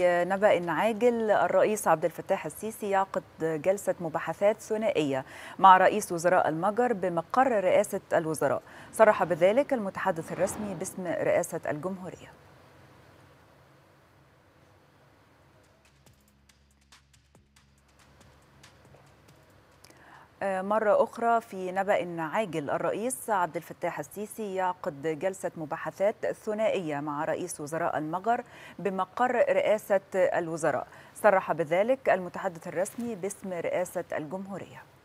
نبأ عاجل الرئيس عبد الفتاح السيسي يعقد جلسة مباحثات ثنائية مع رئيس وزراء المجر بمقر رئاسة الوزراء صرح بذلك المتحدث الرسمي باسم رئاسة الجمهورية مرة أخرى في نبأ عاجل الرئيس عبد الفتاح السيسي يعقد جلسة مباحثات ثنائية مع رئيس وزراء المجر بمقر رئاسة الوزراء صرح بذلك المتحدث الرسمي باسم رئاسة الجمهورية